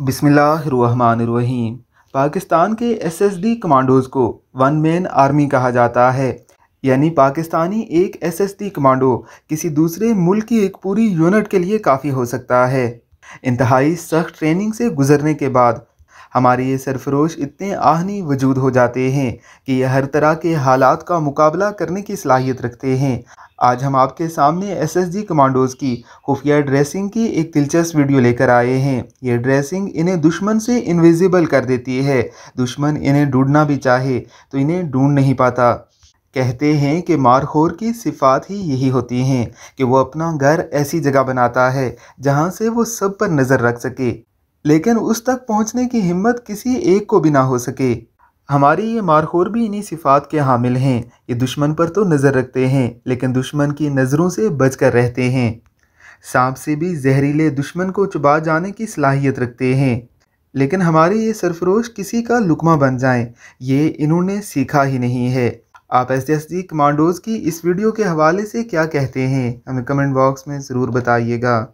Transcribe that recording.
बिसमीम पाकिस्तान के SSD commandos को वन मैन आर्मी कहा जाता है यानी पाकिस्तानी एक एसएसडी कमांडो किसी दूसरे मुल्क की एक पूरी यूनिट के लिए काफ़ी हो सकता है इंतहाई सख्त ट्रेनिंग से गुजरने के बाद हमारे ये सरफरोश इतने आहनी वजूद हो जाते हैं कि ये हर तरह के हालात का मुकाबला करने की सलाहियत रखते हैं आज हम आपके सामने एसएसजी कमांडोज़ की खुफिया ड्रेसिंग की एक दिलचस्प वीडियो लेकर आए हैं ये ड्रेसिंग इन्हें दुश्मन से इनविजिबल कर देती है दुश्मन इन्हें ढूंढना भी चाहे तो इन्हें ढूंढ नहीं पाता कहते हैं कि मारखोर की सिफात ही यही होती हैं कि वो अपना घर ऐसी जगह बनाता है जहाँ से वो सब पर नज़र रख सके लेकिन उस तक पहुँचने की हिम्मत किसी एक को भी ना हो सके हमारी ये मारखोर भी इन्हीं सिफात के हामिल हैं ये दुश्मन पर तो नज़र रखते हैं लेकिन दुश्मन की नज़रों से बच कर रहते हैं सांप से भी जहरीले दुश्मन को चुबा जाने की सलाहियत रखते हैं लेकिन हमारे ये सरफरोश किसी का लुकमा बन जाएं ये इन्होंने सीखा ही नहीं है आप एस एस जी कमांडोज़ की इस वीडियो के हवाले से क्या कहते हैं हमें कमेंट बॉक्स में ज़रूर बताइएगा